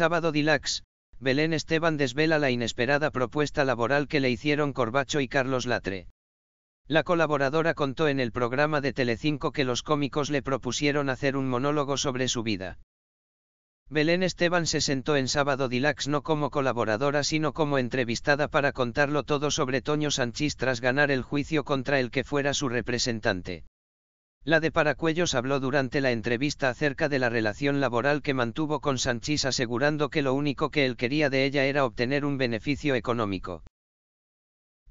Sábado Dilax, Belén Esteban desvela la inesperada propuesta laboral que le hicieron Corbacho y Carlos Latre. La colaboradora contó en el programa de Telecinco que los cómicos le propusieron hacer un monólogo sobre su vida. Belén Esteban se sentó en Sábado Dilax no como colaboradora sino como entrevistada para contarlo todo sobre Toño Sanchís tras ganar el juicio contra el que fuera su representante. La de Paracuellos habló durante la entrevista acerca de la relación laboral que mantuvo con Sanchís asegurando que lo único que él quería de ella era obtener un beneficio económico.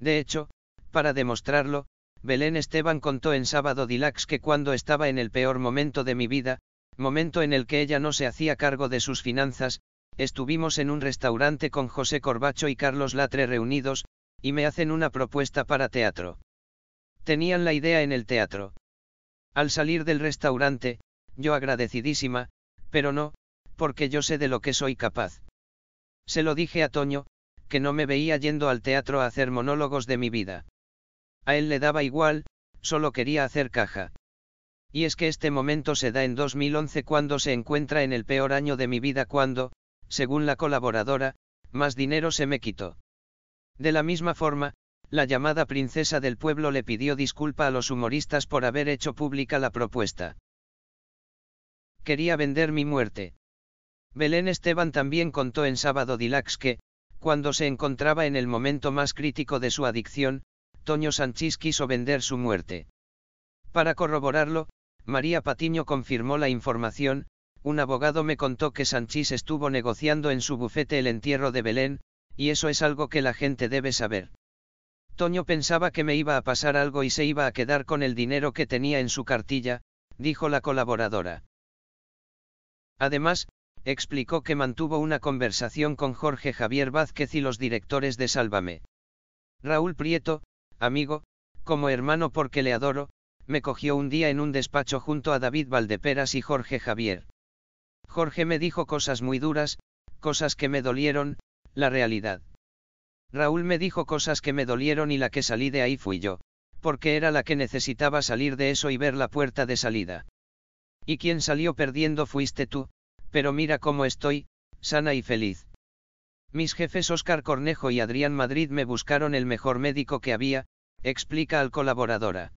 De hecho, para demostrarlo, Belén Esteban contó en Sábado Dilax que cuando estaba en el peor momento de mi vida, momento en el que ella no se hacía cargo de sus finanzas, estuvimos en un restaurante con José Corbacho y Carlos Latre reunidos, y me hacen una propuesta para teatro. Tenían la idea en el teatro. Al salir del restaurante, yo agradecidísima, pero no, porque yo sé de lo que soy capaz. Se lo dije a Toño, que no me veía yendo al teatro a hacer monólogos de mi vida. A él le daba igual, solo quería hacer caja. Y es que este momento se da en 2011 cuando se encuentra en el peor año de mi vida cuando, según la colaboradora, más dinero se me quitó. De la misma forma, la llamada princesa del pueblo le pidió disculpa a los humoristas por haber hecho pública la propuesta. Quería vender mi muerte. Belén Esteban también contó en Sábado Dilax que, cuando se encontraba en el momento más crítico de su adicción, Toño Sanchís quiso vender su muerte. Para corroborarlo, María Patiño confirmó la información, un abogado me contó que Sanchís estuvo negociando en su bufete el entierro de Belén, y eso es algo que la gente debe saber. Toño pensaba que me iba a pasar algo y se iba a quedar con el dinero que tenía en su cartilla, dijo la colaboradora. Además, explicó que mantuvo una conversación con Jorge Javier Vázquez y los directores de Sálvame. Raúl Prieto, amigo, como hermano porque le adoro, me cogió un día en un despacho junto a David Valdeperas y Jorge Javier. Jorge me dijo cosas muy duras, cosas que me dolieron, la realidad. Raúl me dijo cosas que me dolieron y la que salí de ahí fui yo, porque era la que necesitaba salir de eso y ver la puerta de salida. Y quien salió perdiendo fuiste tú, pero mira cómo estoy, sana y feliz. Mis jefes Óscar Cornejo y Adrián Madrid me buscaron el mejor médico que había, explica al colaboradora.